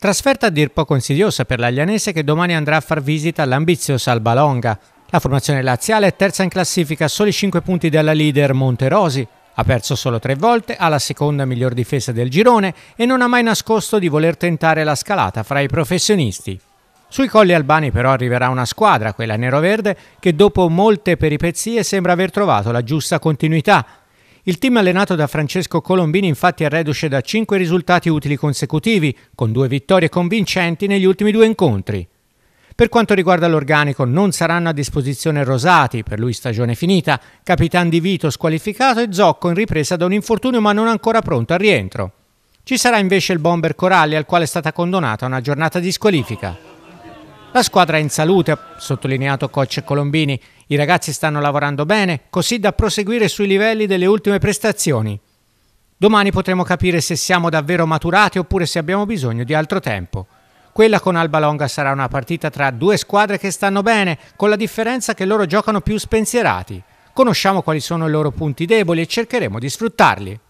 Trasferta a dir poco insidiosa per l'Aglianese che domani andrà a far visita all'ambiziosa Albalonga. La formazione laziale è terza in classifica a soli 5 punti dalla leader Monterosi. Ha perso solo tre volte, ha la seconda miglior difesa del girone e non ha mai nascosto di voler tentare la scalata fra i professionisti. Sui colli albani però arriverà una squadra, quella nero-verde, che dopo molte peripezie sembra aver trovato la giusta continuità, il team allenato da Francesco Colombini infatti è reduce da 5 risultati utili consecutivi, con due vittorie convincenti negli ultimi due incontri. Per quanto riguarda l'organico, non saranno a disposizione Rosati, per lui stagione finita, Capitan Di Vito squalificato e Zocco in ripresa da un infortunio ma non ancora pronto al rientro. Ci sarà invece il bomber Coralli al quale è stata condonata una giornata di squalifica. La squadra è in salute, ha sottolineato coach Colombini. I ragazzi stanno lavorando bene, così da proseguire sui livelli delle ultime prestazioni. Domani potremo capire se siamo davvero maturati oppure se abbiamo bisogno di altro tempo. Quella con Alba Longa sarà una partita tra due squadre che stanno bene, con la differenza che loro giocano più spensierati. Conosciamo quali sono i loro punti deboli e cercheremo di sfruttarli.